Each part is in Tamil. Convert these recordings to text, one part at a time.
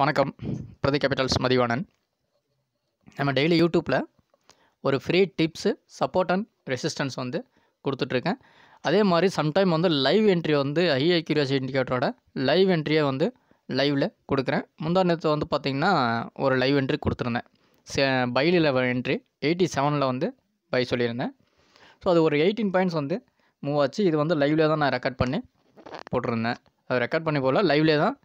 வணக்கம் பிரதி கேபிட்டல்ஸ் மதிவாணன் நம்ம டெய்லி யூடியூப்பில் ஒரு free tips support and resistance வந்து கொடுத்துட்ருக்கேன் அதே மாதிரி சம்டைம் வந்து லைவ் என்ட்ரி வந்து ஹை கியூரியாசி இண்டிகேட்டரோட லைவ் என்ட்ரியை வந்து லைவில் கொடுக்குறேன் முந்தா வந்து பார்த்திங்கன்னா ஒரு லைவ் என்ட்ரி கொடுத்துருந்தேன் சே பைலில் என்ட்ரி எயிட்டி செவனில் வந்து பை சொல்லியிருந்தேன் ஸோ அது ஒரு எயிட்டீன் பாயிண்ட்ஸ் வந்து மூவ் ஆச்சு இது வந்து லைவ்லேயே தான் நான் ரெக்கார்ட் பண்ணி போட்டிருந்தேன் அது ரெக்கார்ட் பண்ணி போகல லைவ்லேயே தான்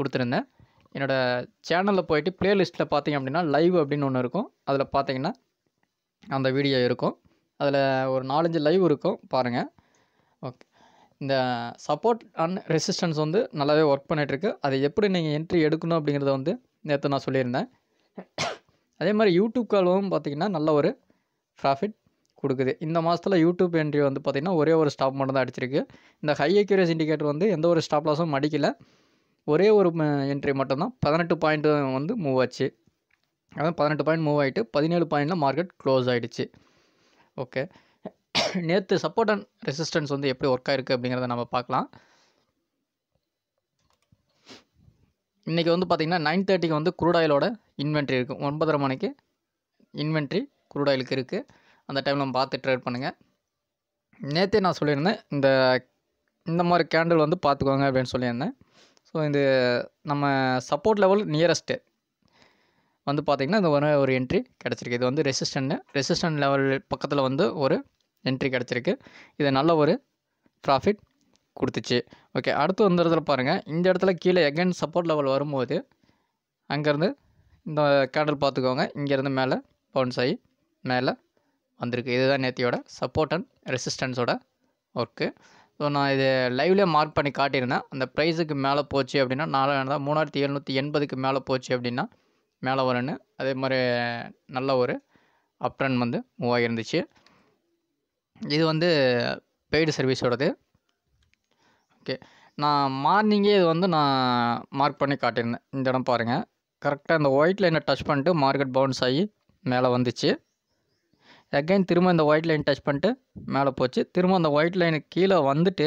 கொடுத்துருந்தேன் என்னோடய சேனலில் போயிட்டு ப்ளேலிஸ்ட்டில் பார்த்தீங்க அப்படின்னா லைவ் அப்படின்னு ஒன்று இருக்கும் அதில் பார்த்தீங்கன்னா அந்த வீடியோ இருக்கும் அதில் ஒரு நாலஞ்சு லைவ் இருக்கும் பாருங்கள் ஓகே இந்த சப்போர்ட் அண்ட் ரெசிஸ்டன்ஸ் வந்து நல்லாவே ஒர்க் பண்ணிகிட்ருக்கு அதை எப்படி நீங்கள் என்ட்ரி எடுக்கணும் அப்படிங்கிறத வந்து நேற்று நான் சொல்லியிருந்தேன் அதே மாதிரி யூடியூப் காலும் பார்த்திங்கன்னா நல்ல ஒரு ப்ராஃபிட் கொடுக்குது இந்த மாதத்தில் யூடியூப் என்ட்ரி வந்து பார்த்திங்கன்னா ஒரே ஒரு ஸ்டாப் மட்டும் தான் அடிச்சிருக்கு இந்த ஹை அக்யூரேஸ் இண்டிகேட்டர் வந்து எந்த ஒரு ஸ்டாப் லாஸும் மடிக்கலை ஒரே ஒரு என்ட்ரி மட்டும்தான் பதினெட்டு பாயிண்ட்டு வந்து மூவ் ஆச்சு அதான் பதினெட்டு பாயிண்ட் மூவ் ஆகிட்டு பதினேழு பாயிண்டில் மார்க்கெட் க்ளோஸ் ஆகிடுச்சு ஓகே நேற்று சப்போர்ட் அண்ட் ரெசிஸ்டன்ஸ் வந்து எப்படி ஒர்க் ஆகிருக்கு அப்படிங்கிறத நம்ம பார்க்கலாம் இன்றைக்கி வந்து பார்த்திங்கன்னா நைன் தேர்ட்டிக்கு வந்து குரூடாயிலோட இன்வென்ட்ரி இருக்கும் ஒன்பதரை மணிக்கு இன்வென்ட்ரி குரூடாயிலுக்கு இருக்குது அந்த டைமில் நம்ம பார்த்து ட்ரேட் பண்ணுங்கள் நேற்றே நான் சொல்லியிருந்தேன் இந்த இந்த மாதிரி கேண்டில் வந்து பார்த்துக்கோங்க அப்படின்னு சொல்லியிருந்தேன் ஸோ இந்த நம்ம சப்போர்ட் லெவல் நியரஸ்ட்டு வந்து பார்த்திங்கன்னா இந்த ஒரு ஒரு என்ட்ரி கிடச்சிருக்கு இது வந்து ரெசிஸ்டன்ட்னு ரெசிஸ்டன்ட் லெவல் பக்கத்தில் வந்து ஒரு என்ட்ரி கிடச்சிருக்கு இது நல்ல ஒரு ப்ராஃபிட் கொடுத்துச்சு ஓகே அடுத்து வந்த இடத்துல பாருங்கள் இந்த இடத்துல கீழே எகைன் சப்போர்ட் லெவல் வரும்போது அங்கேருந்து இந்த கேண்டல் பார்த்துக்கோங்க இங்கேருந்து மேலே பவுன்ஸ் ஆகி மேலே வந்திருக்கு இதுதான் நேத்தியோட சப்போர்ட் அண்ட் ரெசிஸ்டன்ஸோட ஒர்க்கு ஸோ நான் இது லைவ்லேயே மார்க் பண்ணி காட்டியிருந்தேன் அந்த ப்ரைஸுக்கு மேலே போச்சு அப்படின்னா நாலு தான் மூணாயிரத்தி எழுநூற்றி எண்பதுக்கு மேலே போச்சு அப்படின்னா மேலே வரும்னு அதே மாதிரி நல்ல ஒரு அப்டன் வந்து மூவ் இருந்துச்சு இது வந்து பெய்டு சர்வீஸோடது ஓகே நான் மார்னிங்கே இது வந்து நான் மார்க் பண்ணி காட்டியிருந்தேன் இந்த இடம் பாருங்கள் கரெக்டாக இந்த ஒயிட் லைனை டச் பண்ணிட்டு மார்க்கெட் பவுன்ஸ் ஆகி மேலே வந்துச்சு அகைன் திரும்ப இந்த ஒயிட் லைன் டச் பண்ணிட்டு மேலே போச்சு திரும்ப அந்த ஒயிட் லைனுக்கு கீழே வந்துட்டு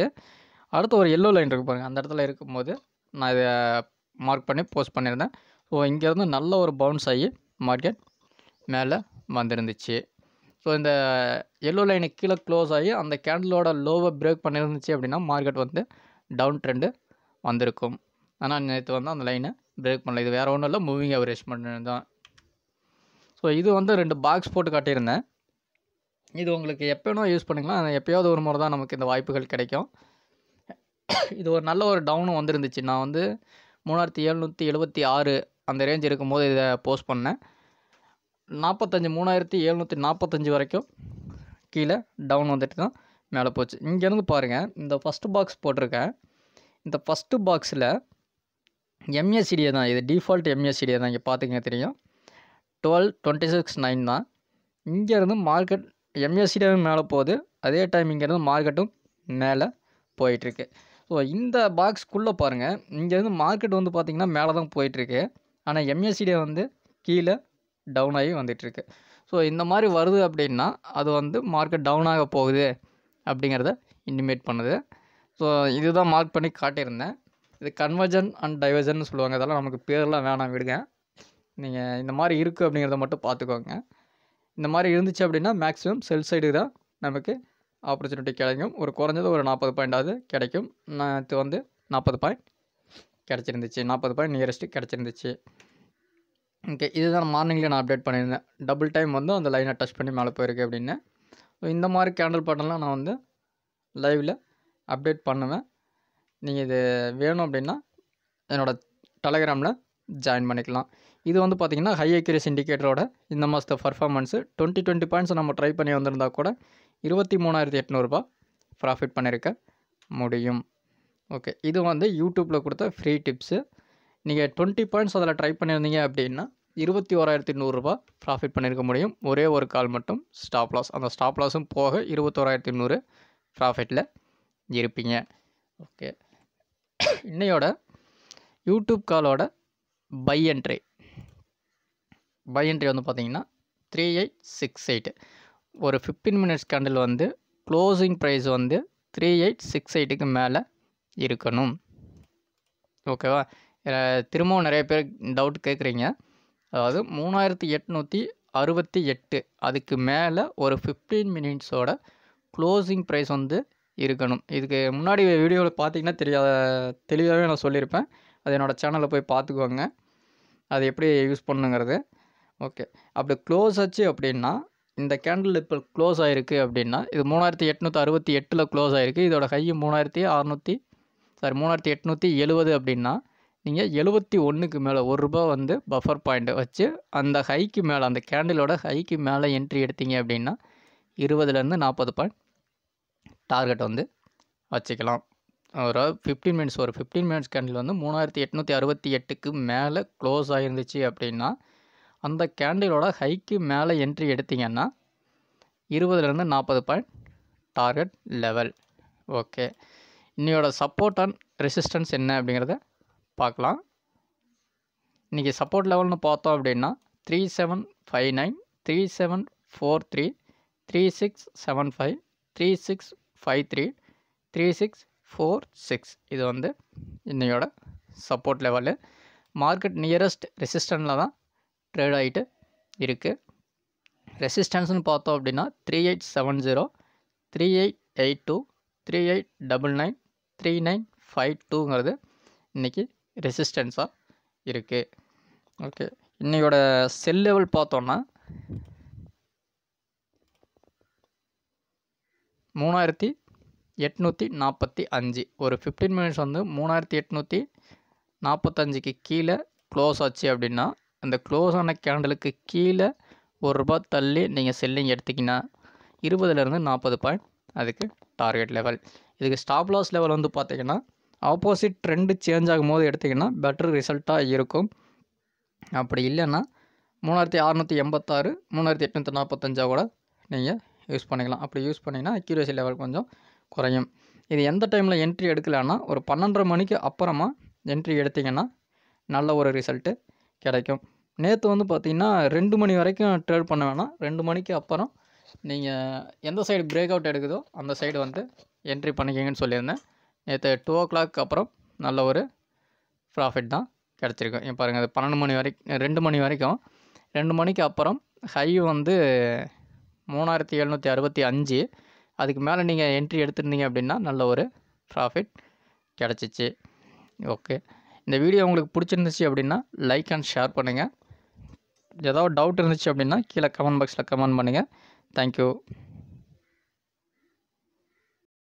அடுத்து ஒரு எல்லோ லைன் இருக்கு பாருங்கள் அந்த இடத்துல இருக்கும்போது நான் இதை மார்க் பண்ணி போஸ்ட் பண்ணியிருந்தேன் ஸோ இங்கேருந்து நல்ல ஒரு பவுன்ஸ் ஆகி மார்க்கெட் மேலே வந்திருந்துச்சு ஸோ இந்த எல்லோ லைனுக்கு கீழே க்ளோஸ் ஆகி அந்த கேண்டிலோட லோவை பிரேக் பண்ணியிருந்துச்சு அப்படின்னா மார்க்கெட் வந்து டவுன் ட்ரெண்டு வந்திருக்கும் ஆனால் நேற்று வந்து அந்த லைனை பிரேக் பண்ணல இது வேறு ஒன்றும் இல்லை மூவிங் அவரேஜ் பண்ணியிருந்தோம் ஸோ இது வந்து ரெண்டு பாக்ஸ் போட்டு காட்டியிருந்தேன் இது உங்களுக்கு எப்போனோ யூஸ் பண்ணிக்கலாம் எப்போயாவது ஒரு முறை தான் நமக்கு இந்த வாய்ப்புகள் கிடைக்கும் இது ஒரு நல்ல ஒரு டவுனும் வந்துருந்துச்சு நான் வந்து மூணாயிரத்தி எழுநூற்றி எழுபத்தி ஆறு அந்த ரேஞ்ச் இருக்கும்போது இதை போஸ்ட் பண்ணேன் நாற்பத்தஞ்சு மூணாயிரத்தி எழுநூற்றி நாற்பத்தஞ்சு வரைக்கும் கீழே டவுன் வந்துட்டு தான் மேலே போச்சு இங்கேருந்து பாருங்கள் இந்த ஃபஸ்ட்டு பாக்ஸ் போட்டிருக்கேன் இந்த ஃபஸ்ட்டு பாக்ஸில் எம்எஸ்சிடியே தான் இது டிஃபால்ட் எம்எஸ்சிடியே தான் இங்கே பார்த்துக்கங்க தெரியும் டுவெல் டுவெண்ட்டி சிக்ஸ் நைன் தான் இங்கேருந்து மார்க்கெட் எம்எஸ்சியும் மேலே போகுது அதே டைம் இங்கேருந்து மார்க்கெட்டும் மேலே போயிட்டுருக்கு ஸோ இந்த பாக்ஸ்க்குள்ளே பாருங்கள் இங்கேருந்து மார்க்கெட் வந்து பார்த்திங்கன்னா மேலே தான் போயிட்டுருக்கு ஆனால் எம்எஸ்சிடே வந்து கீழே டவுன் ஆகி வந்துட்டுருக்கு ஸோ இந்த மாதிரி வருது அப்படின்னா அது வந்து மார்க்கெட் டவுன் போகுது அப்படிங்கிறத இன்டிமேட் பண்ணுது ஸோ இதுதான் மார்க் பண்ணி காட்டியிருந்தேன் இது கன்வர்ஜன் அண்ட் டைவர்ஜன் சொல்லுவாங்க அதெல்லாம் நமக்கு பேர்லாம் வேணாம் விடுங்க நீங்கள் இந்த மாதிரி இருக்குது அப்படிங்கிறத மட்டும் பார்த்துக்கோங்க இந்த மாதிரி இருந்துச்சு அப்படின்னா மேக்ஸிமம் செல் சைடு தான் நமக்கு ஆப்பர்ச்சுனிட்டி கிடைக்கும் ஒரு குறைஞ்சது ஒரு நாற்பது பாயிண்டாவது கிடைக்கும் நான் வந்து நாற்பது பாயிண்ட் கிடச்சிருந்துச்சு நாற்பது பாயிண்ட் நியரஸ்ட்டு கிடச்சிருந்துச்சு ஓகே இதுதான் மார்னிங்கில் நான் அப்டேட் பண்ணியிருந்தேன் டபுள் டைம் வந்து அந்த லைனை டச் பண்ணி மேலே போயிருக்கு அப்படின்னு ஸோ இந்த மாதிரி கேண்டில் பட்டன்லாம் நான் வந்து லைவில் அப்டேட் பண்ணுவேன் நீங்கள் இது வேணும் அப்படின்னா என்னோடய டெலகிராமில் ஜாயின் பண்ணிக்கலாம் இது வந்து பார்த்திங்கன்னா ஹை அக்யூரஸ் இண்டிகேட்டரோட இந்த மாதத்து பர்ஃபார்மன்ஸு டுவெண்ட்டி டுவெண்ட்டி பாயிண்ட்ஸ் நம்ம ட்ரை பண்ணி வந்திருந்தால் கூட இருபத்தி மூணாயிரத்தி எட்நூறுபா ப்ராஃபிட் பண்ணியிருக்க முடியும் ஓகே இது வந்து யூடியூப்பில் கொடுத்த ஃப்ரீ டிப்ஸு நீங்கள் டுவெண்ட்டி பாயிண்ட்ஸ் அதில் ட்ரை பண்ணியிருந்தீங்க அப்படின்னா இருபத்தி ஓராயிரத்தி நூறுரூபா ப்ராஃபிட் பண்ணியிருக்க முடியும் ஒரே ஒரு கால் மட்டும் ஸ்டாப் லாஸ் அந்த ஸ்டாப் லாஸும் போக இருபத்தோராயிரத்தி நூறு ப்ராஃபிட்டில் இருப்பீங்க ஓகே இன்னையோட யூடியூப் காலோட பை என்ட்ரி பை என்ட்ரி வந்து பார்த்தீங்கன்னா த்ரீ எயிட் சிக்ஸ் எயிட் ஒரு ஃபிஃப்டீன் மினிட்ஸ் கேண்டில் வந்து க்ளோசிங் ப்ரைஸ் வந்து த்ரீ எயிட் சிக்ஸ் எயிட்டுக்கு மேலே இருக்கணும் ஓகேவா திரும்பவும் நிறைய பேர் டவுட் கேட்குறீங்க அதாவது மூணாயிரத்தி எட்நூற்றி அறுபத்தி எட்டு அதுக்கு மேலே ஒரு ஃபிஃப்டீன் மினிட்ஸோட க்ளோசிங் ப்ரைஸ் வந்து இருக்கணும் இதுக்கு முன்னாடி வீடியோவில் பார்த்தீங்கன்னா தெரியாத தெளிவாகவே நான் சொல்லியிருப்பேன் அது என்னோடய சேனலில் போய் பார்த்துக்குவாங்க அது எப்படி யூஸ் பண்ணுங்கிறது ஓகே அப்படி க்ளோஸ் ஆச்சு அப்படின்னா இந்த கேண்டில் இப்போ க்ளோஸ் ஆகிருக்கு அப்படின்னா இது மூணாயிரத்தி எட்நூற்றி அறுபத்தி எட்டில் க்ளோஸ் ஆகிருக்கு இதோட ஹை மூணாயிரத்தி அறநூற்றி சாரி மூணாயிரத்தி எட்நூற்றி எழுபது அப்படின்னா நீங்கள் எழுபத்தி ஒன்றுக்கு மேலே ஒரு ரூபா வந்து பஃபர் பாயிண்ட் வச்சு அந்த ஹைக்கு மேலே அந்த கேண்டிலோட ஹைக்கு மேலே என்ட்ரி எடுத்தீங்க அப்படின்னா இருபதுலேருந்து நாற்பது பாயிண்ட் டார்கெட் வந்து வச்சுக்கலாம் ஒரு ஃபிஃப்டீன் மினிட்ஸ் ஒரு ஃபிஃப்டீன் மினிட்ஸ் கேண்டில் வந்து மூணாயிரத்தி எட்நூற்றி அறுபத்தி எட்டுக்கு மேலே க்ளோஸ் ஆகிருந்துச்சு அப்படின்னா அந்த கேண்டிலோட ஹைக்கு மேலே என்ட்ரி எடுத்திங்கன்னா இருபதுலேருந்து நாற்பது பாயிண்ட் டார்கெட் லெவல் ஓகே இன்னையோட சப்போர்ட் அண்ட் ரெசிஸ்டன்ஸ் என்ன அப்படிங்கிறத பார்க்கலாம் இன்றைக்கி சப்போர்ட் லெவல்னு பார்த்தோம் அப்படின்னா three seven five nine three seven four three three six seven five three six five three three six four six இது வந்து இன்னையோட சப்போர்ட் லெவலு மார்க்கெட் நியரஸ்ட் ரெசிஸ்டனில் தான் ட்ரேட் ஆகிட்டு இருக்குது ரெசிஸ்டன்ஸ்னு பார்த்தோம் அப்படின்னா three eight seven zero three eight eight two three eight double nine three nine five டூங்கிறது இன்றைக்கி ரெசிஸ்டன்ஸாக இருக்குது ஓகே இன்றையோட செல் லெவல் பார்த்தோன்னா மூணாயிரத்தி எட்நூற்றி நாற்பத்தி அஞ்சு ஒரு ஃபிஃப்டீன் மினிட்ஸ் வந்து மூணாயிரத்தி எட்நூற்றி நாற்பத்தஞ்சுக்கு கீழே க்ளோஸ் ஆச்சு அப்படின்னா அந்த க்ளோஸ் ஆன கேண்டலுக்கு கீழே ஒரு ரூபா தள்ளி நீங்கள் செல்லிங் எடுத்திங்கன்னா இருபதுலேருந்து நாற்பது பாயிண்ட் அதுக்கு டார்கெட் லெவல் இதுக்கு ஸ்டாப் லாஸ் லெவல் வந்து பார்த்திங்கன்னா ஆப்போசிட் ட்ரெண்டு சேஞ்ச் ஆகும்போது எடுத்திங்கன்னா பெட்டர் ரிசல்ட்டாக இருக்கும் அப்படி இல்லைன்னா மூணாயிரத்தி அறநூற்றி எண்பத்தாறு மூணாயிரத்தி எட்நூற்றி நாற்பத்தஞ்சா கூட நீங்கள் யூஸ் பண்ணிக்கலாம் அப்படி யூஸ் பண்ணிங்கன்னா அக்யூரேசி லெவல் கொஞ்சம் குறையும் இது எந்த டைமில் என்ட்ரி எடுக்கலான்னா ஒரு பன்னெண்டரை மணிக்கு அப்புறமா என்ட்ரி எடுத்திங்கன்னா நல்ல ஒரு ரிசல்ட்டு கிடைக்கும் நேற்று வந்து பார்த்தீங்கன்னா ரெண்டு மணி வரைக்கும் ட்ரேட் பண்ண வேணாம் ரெண்டு மணிக்கு அப்புறம் நீங்கள் எந்த சைடு பிரேக் அவுட் எடுக்குதோ அந்த சைடு வந்து என்ட்ரி பண்ணிக்கிங்கன்னு சொல்லியிருந்தேன் நேற்று டூ ஓ கிளாக் அப்புறம் நல்ல ஒரு ப்ராஃபிட் தான் கிடச்சிருக்கும் இப்போ பாருங்கள் அது பன்னெண்டு மணி வரைக்கும் ரெண்டு மணி வரைக்கும் ரெண்டு மணிக்கு அப்புறம் ஹை வந்து மூணாயிரத்தி எழுநூற்றி அறுபத்தி அஞ்சு அதுக்கு மேலே நீங்கள் என்ட்ரி எடுத்திருந்தீங்க அப்படின்னா நல்ல ஒரு ப்ராஃபிட் கிடச்சிச்சு ஓகே இந்த வீடியோ உங்களுக்கு பிடிச்சிருந்துச்சு அப்படின்னா லைக் அண்ட் ஷேர் பண்ணுங்கள் ஏதாவது டவுட் இருந்துச்சு அப்படின்னா கீழே கமெண்ட் பாக்ஸில் கமெண்ட் பண்ணுங்கள் தேங்க்யூ